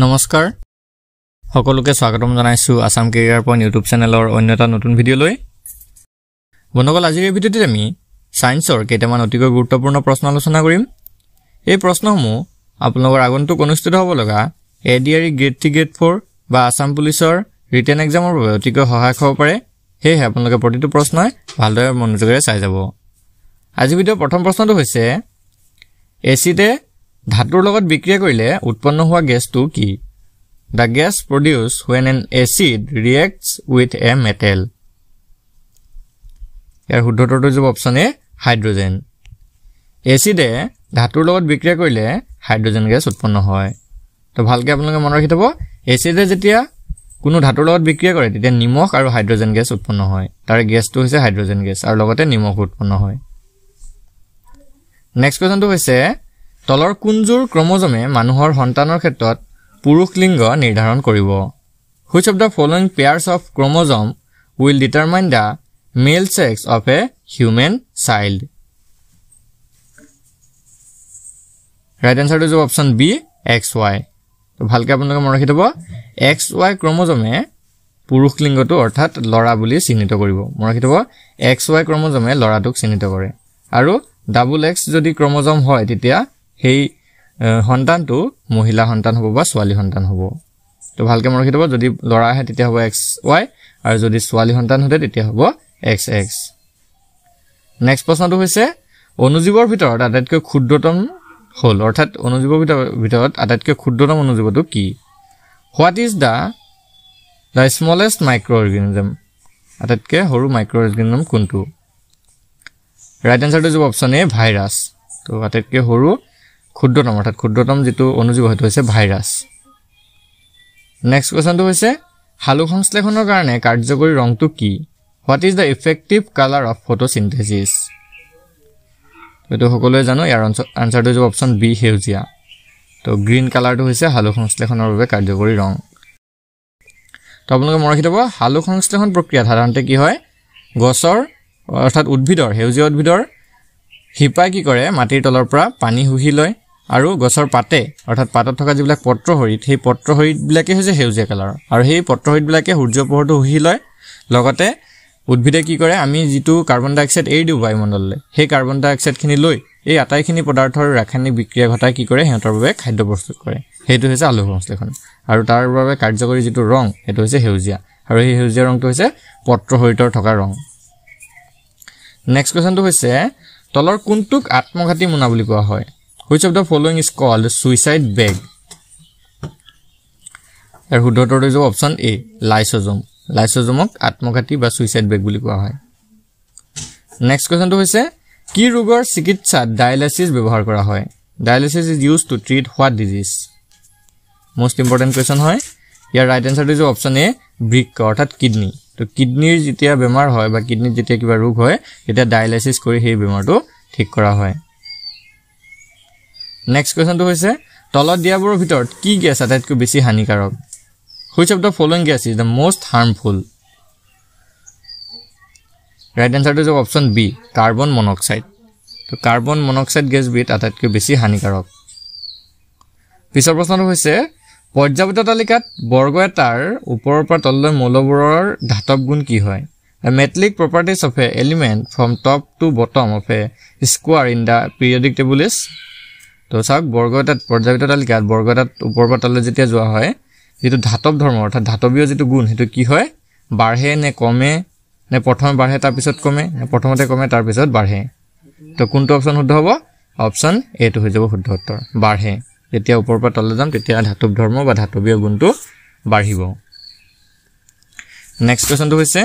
নমস্কাৰ সকলোকে স্বাগতম জনাইছোঁ আছাম কেৰিয়াৰ পইণ্ট ইউটিউব চেনেলৰ অন্য এটা নতুন ভিডিঅ'লৈ বন্ধুসকল আজিৰ এই ভিডিঅ'টিত আমি ছায়েন্সৰ কেইটামান অতিকৈ গুৰুত্বপূৰ্ণ প্ৰশ্ন আলোচনা কৰিম এই প্ৰশ্নসমূহ আপোনালোকৰ আগন্তুক অনুষ্ঠিত হ'ব লগা A D R E grade three grade four বা আছাম পুলিচৰ ৰিটেন এক্সামৰ বাবে অতিকৈ সহায়ক হ'ব পাৰে সেয়েহে আপোনালোকে প্ৰতিটো প্ৰশ্নই ভালদৰে মনোযোগেৰে চাই যাব আজিৰ ভিডিঅ'ৰ প্ৰথম প্ৰশ্নটো হৈছে এচিডে ধাতুৰ লগত বিক্ৰিয়া কৰিলে উৎপন্ন হোৱা গেছটো কি the gas produce when an acid reacts with a metal ইয়াৰ শুদ্ধতৰটো যাব অপশ্যন এ হাইড্ৰজেন এচিডে ধাতুৰ লগত বিক্ৰিয়া কৰিলে হাইড্ৰজেন গেছ উৎপন্ন হয় ত' ভালকৈ আপোনালোকে মনত ৰাখি থ'ব এচিডে যেতিয়া কোনো ধাতুৰ লগত বিক্ৰিয়া কৰে তেতিয়া নিমখ আৰু হাইড্ৰজেন গেছ উৎপন্ন হয় তাৰে গেছটো হৈছে হাইড্ৰজেন গেছ আৰু লগতে নিমখ উৎপন্ন হয় নেক্সট কুৱেশ্যনটো হৈছে তলৰ কোনযোৰ ক্ৰমজমে মানুহৰ সন্তানৰ ক্ষেত্ৰত পুৰুষ লিংগ নিৰ্ধাৰণ কৰিব which of the following pairs of chromosomes will determine the male sex of a human child right এনচাৰটো যাব অপশ্যন বি এক্স ৱাই ভালকৈ আপোনালোকে মনত ৰাখি থ'ব এক্স ৱাই ক্ৰমজমে পুৰুষ লিংগটো অৰ্থাৎ ল'ৰা বুলি চিহ্নিত কৰিব মনত ৰাখি থ'ব এক্স ৱাই ক্ৰমজমে ল'ৰাটোক চিহ্নিত কৰে আৰু ডাবল এক্স যদি ক্ৰমজম হয় তেতিয়া সেই সন্তানটো মহিলা সন্তান হ'ব বা ছোৱালী সন্তান হ'ব তো ভালকৈ মনত ৰাখি থ'ব যদি ল'ৰা আহে তেতিয়া হ'ব এক্স ৱাই আৰু যদি ছোৱালী সন্তান সোধে তেতিয়া হ'ব এক্স এক্স নেক্সট প্ৰশ্নটো হৈছে অনুজীৱৰ ভিতৰত আটাইতকৈ ক্ষুদ্ৰতম হ'ল অৰ্থাৎ অনুজীৱৰ ভিতৰ ভিতৰত আটাইতকৈ ক্ষুদ্ৰতম অনুজীৱটো কি what is the the smallest micro' organism আটাইতকৈ সৰু মাইক্ৰ' অৰ্গেনিজম কোনটো ৰাইট এনচাৰটো যাব অপশ্যন এ ভাইৰাছ ত' আটাইতকৈ সৰু ক্ষুদ্ৰতম অৰ্থাৎ ক্ষুদ্ৰতম যিটো অনুজীৱ সেইটো হৈছে ভাইৰাছ নেক্সট কুৱেশ্যনটো হৈছে শালু সংশ্লেষণৰ কাৰণে কাৰ্যকৰী ৰংটো কি what is the effective colour of photo photosynthesis এইটো সকলোৱে জানো ইয়াৰ আনচাৰটো হৈছে অপশ্যন বি সেউজীয়া ত' গ্ৰীণ কালাৰটো হৈছে শালু সংশ্লেষণৰ বাবে কাৰ্যকৰী ৰং ত' আপোনালোকে মনত ৰাখি থ'ব শালু সংশ্লেষণ প্ৰক্ৰিয়াত সাধাৰণতে কি হয় গছৰ অৰ্থাৎ উদ্ভিদৰ সেউজীয়া উদ্ভিদৰ শিপাই কি কৰে মাটিৰ তলৰ পৰা পানী শুহি লয় আৰু গছৰ পাতে অৰ্থাৎ পাতত থকা যিবিলাক পত্ৰহৰিত সেই পত্ৰহৰিতবিলাকেই হৈছে সেউজীয়া কালাৰৰ আৰু সেই পত্ৰহৰিতবিলাকে সূৰ্য পোহৰটো শুহি লয় লগতে উদ্ভিদে কি কৰে আমি যিটো কাৰ্বন ডাই অক্সাইড এৰি দিওঁ বায়ুমণ্ডললৈ সেই কাৰ্বন ডাই অক্সাইডখিনি লৈ এই আটাইখিনি পদাৰ্থৰ ৰাসায়নিক বিক্ৰিয়া ঘটাই কি কৰে সিহঁতৰ বাবে খাদ্য প্ৰস্তুত কৰে সেইটো হৈছে আলু সংশ্লেষণ আৰু তাৰ বাবে কাৰ্যকৰী যিটো ৰং সেইটো হৈছে সেউজীয়া আৰু সেই সেউজীয়া ৰংটো হৈছে পত্ৰহৰিতৰ থকা ৰং নেক্সট কুৱেশ্যনটো হৈছে তলৰ কোনটোক আত্মঘাতী মোনা বুলি কোৱা হয় which of the following is called suicide bag er hudot order is option a lysosome lysosome ok atmokhati ba suicide bag boli koa hoy next question to hoise ki rogor chikitsa dialysis byabohar kara hoy dialysis is used to treat what disease most important question hoy ইয়াৰ right এনচাৰটো হৈছে option A ব্ৰিক অৰ্থাৎ kidney তো কিডনীৰ যেতিয়া বেমাৰ হয় বা কিডনীত যেতিয়া কিবা ৰোগ হয় তেতিয়া ডায়েলাইচিছ কৰি সেই বেমাৰটো ঠিক কৰা হয় নেক্সট কুৱেশ্যনটো হৈছে তলত দিয়াবোৰৰ ভিতৰত কি গেছ আটাইতকৈ বেছি হানিকাৰক which of the following gas is the most harmful right এনচাৰটো হৈছে অপশ্যন বি কাৰ্বন মনক্সাইড তো কাৰ্বন মনক্সাইড গেছবিধ আটাইতকৈ বেছি হানিকাৰক পিছৰ প্ৰশ্নটো হৈছে পৰ্যাপ্ত তালিকাত বৰ্গ এটাৰ ওপৰৰ পৰা তললৈ মৌলবোৰৰ ধাতৱ গুণ কি হয় the metallic properties of a element from top to bottom of a square in the periodic table is তো চাওক বৰ্গদাত পৰ্যাপিত তালিকাত পৰা উপৰপাতালৈ যেতিয়া যোৱা হয় যিটো ধাতৱ ধৰ্ম অৰ্থাৎ ধাতৱীয় যিটো গুণ সেইটো কি হয় বাঢ়ে নে কমে নে প্ৰথমে বাঢ়ে তাৰপিছত কমে নে প্ৰথমতে কমে তাৰপিছত বাঢ়ে তো কোনটো অপশ্যন শুদ্ধ হ'ব অপশ্যন এইটো হৈ যাব শুদ্ধ উত্তৰ বাঢ়ে যেতিয়া ওপৰৰ পৰা তললৈ যাম তেতিয়া ধাতৱ ধৰ্ম বা ধাতৱীয় গুণটো বাঢ়িব নেক্সট কুৱেশ্যনটো হৈছে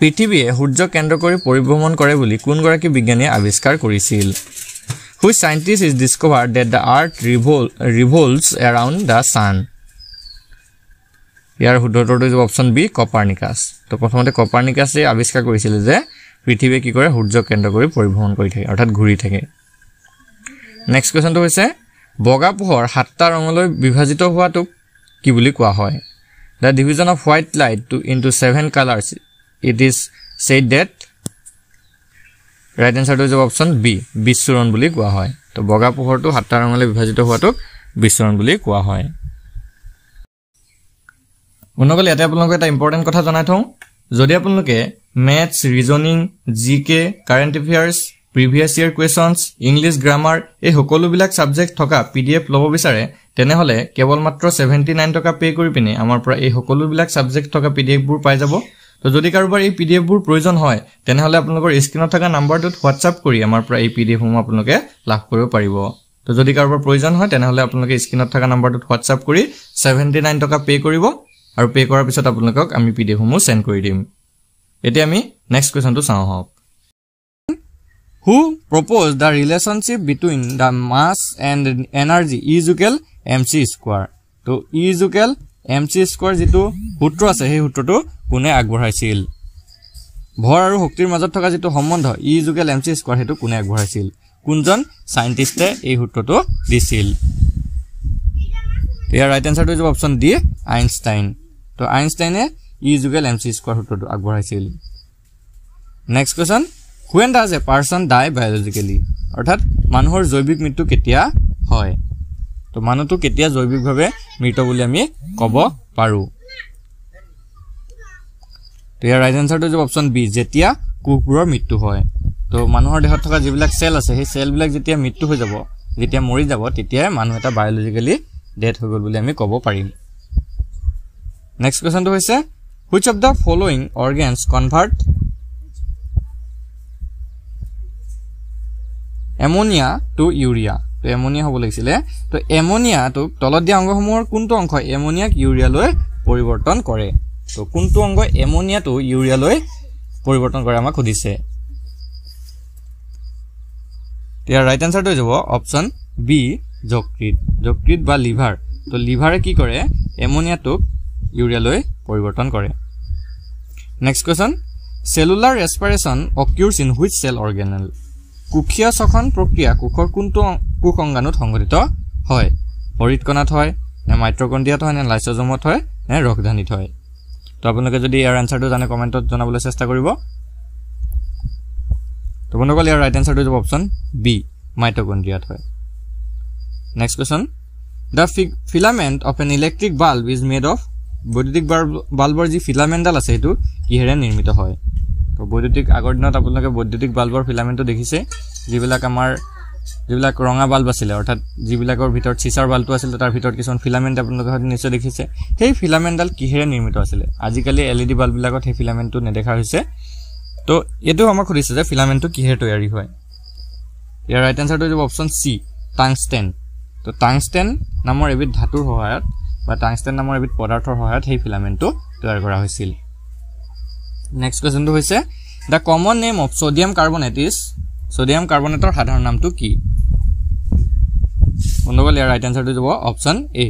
পৃথিৱীয়ে সূৰ্য কেন্দ্ৰ কৰি পৰিভ্ৰমণ কৰে বুলি কোনগৰাকী বিজ্ঞানীয়ে আৱিষ্কাৰ কৰিছিল which scientist is discovered that the earth revol revolves around the sun ইয়াৰ শুদ্ধটোৰ যে অপশ্যন বি কপাৰনিকাছ তো প্ৰথমতে কপাৰনিকাছে আৱিষ্কাৰ কৰিছিলে যে পৃথিৱীয়ে কি কৰে সূৰ্যক কেন্দ্ৰ কৰি পৰিভ্ৰমণ কৰি থাকে অৰ্থাৎ ঘূৰি থাকে নেক্সট কুৱেশ্যনটো হৈছে বগা পোহৰ সাতটা ৰঙলৈ বিভাজিত হোৱাটোক কি বুলি কোৱা হয় the division of white light to into seven colours it is said that right এনচাৰটো হৈছে অপশ্যন বি বিশ্বৰণ বুলি কোৱা হয় তো বগা পোহৰটো সাতটা ৰঙলৈ বিভাজিত হোৱাটোক বিশ্বৰণ বুলি কোৱা হয় অনুগ্ৰহ ইয়াতে আপোনালোকে এটা ইম্পৰ্টেণ্ট কথা জনাই থওঁ যদি আপোনালোকে maths reasoning G K current affairs previous year questions English grammar এই সকলোবিলাক ছাবজেক্ট থকা পি ডি এফ ল'ব বিচাৰে তেনেহ'লে কেৱল মাত্ৰ ছেভেণ্টি নাইন টকা পে' কৰি পিনে আমাৰ পৰা এই সকলোবিলাক ছাবজেক্ট থকা পি ডি এফবোৰ পাই যাব তো যদি কাৰোবাৰ এই পি ডি এফবোৰ প্ৰয়োজন হয় তেনেহ'লে আপোনালোকৰ স্ক্ৰীণত থকা নাম্বাৰটোত হোৱাটছআপ কৰি আমাৰ পৰা এই পি ডি এফসমূহ আপোনালোকে লাভ কৰিব পাৰিব তো যদি কাৰোবাৰ প্ৰয়োজন হয় তেনেহ'লে আপোনালোকে স্ক্ৰীনত থকা নাম্বাৰটোত হোৱাটছআপ কৰি ছেভেণ্টি নাইন টকা পে' কৰিব আৰু পে' কৰাৰ পিছত আপোনালোকক আমি পি ডি এফসমূহ চেণ্ড কৰি দিম এতিয়া আমি নেক্সট কুৱেশ্যনটো চাওঁ হওক who propose the relationship between the mass and energy E equal M C square তো জুকেল এম চি স্কোৱাৰ যিটো সূত্ৰ আছে সেই সূত্ৰটো কোনে আগবঢ়াইছিল ভৰ আৰু শক্তিৰ মাজত থকা যিটো সম্বন্ধ ই যোগে এম চি স্কোৱাৰ সেইটো কোনে আগবঢ়াইছিল কোনজন চাইণ্টিষ্টে এই সূত্ৰটো দিছিল ইয়াৰ ৰাইট এনচাৰটো হৈছে অপশ্যন ডি আইনষ্টাইন তো আইনষ্টাইনে ই যোগে এম চি স্কোৱাৰ সূত্ৰটো আগবঢ়াইছিল next question when does a person die biologically অৰ্থাৎ মানুহৰ জৈৱিক মৃত্যু কেতিয়া হয় তো মানুহটো কেতিয়া জৈৱিকভাৱে মৃত বুলি আমি ক'ব পাৰোঁ তো ইয়াৰ ৰাইট এনচাৰটো হৈছে অপশ্যন বি যেতিয়া কুকুৰৰ মৃত্যু হয় তো মানুহৰ দেহত থকা যিবিলাক চেল আছে সেই চেলবিলাক যেতিয়া মৃত্যু হৈ যাব যেতিয়া মৰি যাব তেতিয়াই মানুহ এটা বায়'লজিকেলি ডেথ হৈ গ'ল বুলি আমি ক'ব পাৰিম নেক্সট কুৱেশ্যনটো হৈছে which of the following organs convert ammonia to urea তো এমনিয়া হ'ব লাগিছিলে তো এমনিয়াটোক তলত দিয়া অংগসমূহৰ কোনটো অংশ এমনিয়াক ইউৰিয়ালৈ পৰিৱৰ্তন কৰে তো কোনটো অংগই এমনিয়াটো ইউৰিয়ালৈ পৰিৱৰ্তন কৰে আমাক সুধিছে ইয়াৰ ৰাইট এনচাৰটো হৈ যাব অপশ্যন বি যকৃত যকৃত বা লিভাৰ তো লিভাৰে কি কৰে এমনিয়াটোক ইউৰিয়ালৈ পৰিৱৰ্তন কৰে next question cellular respiration occurs in which cell organelle কোষীয় ছখন প্ৰক্ৰিয়া কোষৰ কোনটো কোষ অংগানুত সংঘটিত হয় হৰিতকণাত হয় নে মাইট্ৰকণ্ডিয়াত হয় নে লাইচজমত হয় নে ৰসধানীত হয় তো আপোনালোকে যদি ইয়াৰ এনচাৰটো জানে কমেণ্টত জনাবলৈ চেষ্টা কৰিব তো বন্ধুসকল ইয়াৰ ৰাইট এনচাৰটো হ'ব অপশ্যন বি মাইট্ৰকণ্ড্ৰিয়াত হয় next question the fi filament of an electric bulb is made of বৈদ্যুতিক বাল্ব বাল্বৰ যি ফিলামেণ্টডাল আছে সেইটো কিহেৰে নিৰ্মিত হয় তো বৈদ্যুতিক আগৰ দিনত আপোনালোকে বৈদ্যুতিক বাল্বৰ ফিলামেণ্টটো দেখিছে যিবিলাক আমাৰ যিবিলাক ৰঙা বাল্ব আছিলে অৰ্থাৎ যিবিলাকৰ ভিতৰত চিচাৰ বাল্বটো আছিলে তাৰ ভিতৰত কিছুমান ফিলামেণ্ট আপোনালোকে হয়তো নিশ্চয় দেখিছে সেই ফিলামেণ্টডাল কিহেৰে নিৰ্মিত আছিলে আজিকালি এল ই ডি বাল্ববিলাকত সেই ফিলামেণ্টটো নেদেখা হৈছে তো এইটো আমাক সুধিছে যে ফিলামেণ্টটো কিহেৰে তৈয়াৰী হয় ইয়াৰ ৰাইট এনচাৰটো হ'ব অপশ্যন চি টাংষ্টেন তো টাংষ্টেন নামৰ এবিধ ধাতুৰ সহায়ত বা টাংষ্টেন নামৰ এবিধ পদাৰ্থৰ সহায়ত সেই ফিলামেণ্টটো তৈয়াৰ কৰা হৈছিল নেক্সট কুৱেশ্যনটো হৈছে the common name of sodium carbonate is sodium কাৰ্বনেটৰ সাধাৰণ নামটো কি বন্ধুসকল ইয়াৰ ৰাইট এনচাৰটো যাব option A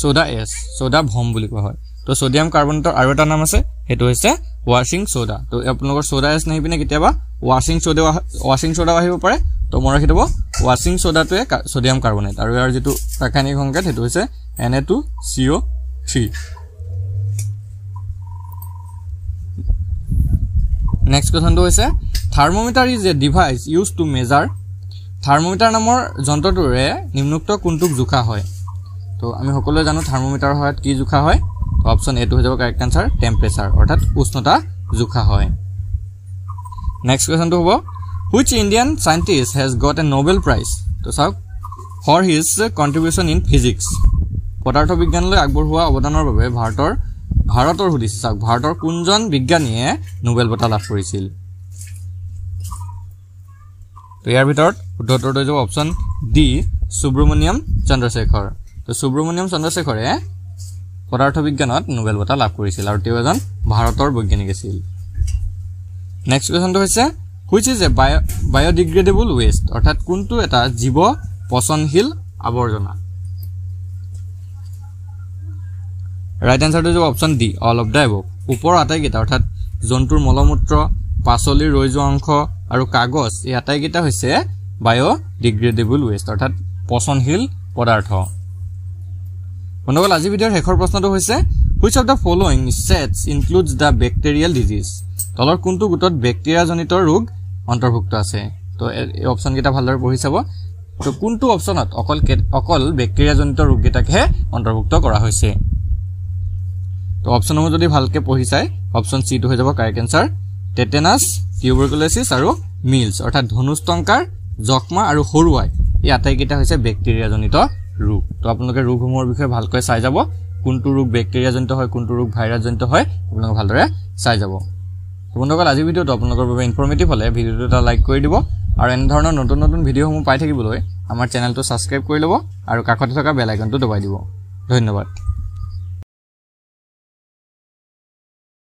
soda ash soda ভম বুলি কোৱা হয় তো চ'ডিয়াম কাৰ্বনেটৰ আৰু এটা নাম আছে সেইটো হৈছে ৱাশ্বিং চ'দা তো আপোনালোকৰ চ'দা এছ নাহি পিনে কেতিয়াবা ৱাশ্বিং চ'ডা ৱাশ্বিং চ'দাও আহিব পাৰে তো মনত ৰাখি দিব ৱাশ্বিং চ'দাটোৱে চ'ডিয়াম কাৰ্বনেট আৰু ইয়াৰ যিটো ৰাসায়নিক সংকেত সেইটো হৈছে N A two C O' three হৈছে thermometer is a device use to measure thermometer নামৰ যন্ত্ৰটোৰে নিম্নোক্ত কোনটোক জোখা হয় তো আমি সকলোৱে জানো থাৰ্মমিটাৰৰ সহায়ত কি জোখা হয় তো অপশ্যন এইটো হৈ যাব কাৰেক্ট এনচাৰ টেম্পেচাৰ অৰ্থাৎ উষ্ণতা জোখা হয় নেক্সট কুৱেশ্যনটো হ'ব which Indian scientist has got a Nobel prize তো চাওক for his contribution in physics পদাৰ্থ বিজ্ঞানলৈ আগবঢ়োৱা অৱদানৰ বাবে ভাৰতৰ ভাৰতৰ সুধিছে চাওক ভাৰতৰ কোনজন বিজ্ঞানীয়ে নোবেল বঁটা লাভ কৰিছিল তো ইয়াৰ ভিতৰত শুদ্ধ উত্তৰটো হৈ যাব অপশ্যন ডি সুব্ৰমণিয়াম চন্দ্ৰশেখৰ তো সুব্ৰমণিয়াম চন্দ্ৰশেখৰে পদাৰ্থ বিজ্ঞানত নোবেল বঁটা লাভ কৰিছিল আৰু তেওঁ এজন ভাৰতৰ বৈজ্ঞানিক আছিল নেক্সট কুৱেশ্যনটো হৈছে হুইচ ইজ এ বায় বায়'ডিগ্ৰেডেবল ৱেষ্ট অৰ্থাৎ কোনটো এটা জীৱ পচনশীল আৱৰ্জনা ৰাইট এনচাৰটো হৈছে option D all of the above ওপৰৰ আটাইকেইটা অৰ্থাৎ জন্তুৰ মলমূত্ৰ পাচলিৰ ৰৈ যোৱা অংশ আৰু কাগজ এই আটাইকেইটা হৈছে বায়'ডিগ্ৰেডেবল ৱেষ্ট অৰ্থাৎ পচনশীল পদাৰ্থ বন্ধুসকল আজি ভিডিঅ'ৰ শেষৰ প্ৰশ্নটো হৈছে which of the following sets includes the bacterial disease তলৰ কোনটো গোটত বেক্টেৰিয়াজনিত ৰোগ অন্তৰ্ভুক্ত আছে তো এই অপশ্যনকেইটা ভালদৰে পঢ়ি চাব তো কোনটো অপশ্যনত অকল অকল বেক্টেৰিয়াজনিত ৰোগকেইটাকহে অন্তৰ্ভুক্ত কৰা হৈছে তো অপশ্যনসমূহ যদি ভালকৈ পঢ়ি চায় অপশ্যন চিটো হৈ যাব কাৰেক্ট এনচাৰ টেটেনাছ টিউবাৰকুলাইচিছ আৰু মিলছ অৰ্থাৎ ধনুষ্টংকাৰ যক্ষ্মা আৰু সৰুৱাই এই আটাইকেইটা হৈছে বেক্টেৰিয়াজনিত ৰোগ তো আপোনালোকে ৰোগসমূহৰ বিষয়ে ভালকৈ চাই যাব কোনটো ৰোগ বেক্টেৰিয়াজনিত হয় কোনটো ৰোগ ভাইৰাছজনিত হয় আপোনালোকে ভালদৰে চাই যাব বন্ধুসকল আজিৰ ভিডিঅ'টো আপোনালোকৰ বাবে ইনফৰ্মেটিভ হ'লে ভিডিঅ'টো এটা লাইক কৰি দিব আৰু এনেধৰণৰ নতুন নতুন ভিডিঅ'সমূহ পাই থাকিবলৈ আমাৰ চেনেলটো ছাবস্ক্ৰাইব কৰি ল'ব আৰু কাষতে থকা বেল দবাই দিব ধন্যবাদ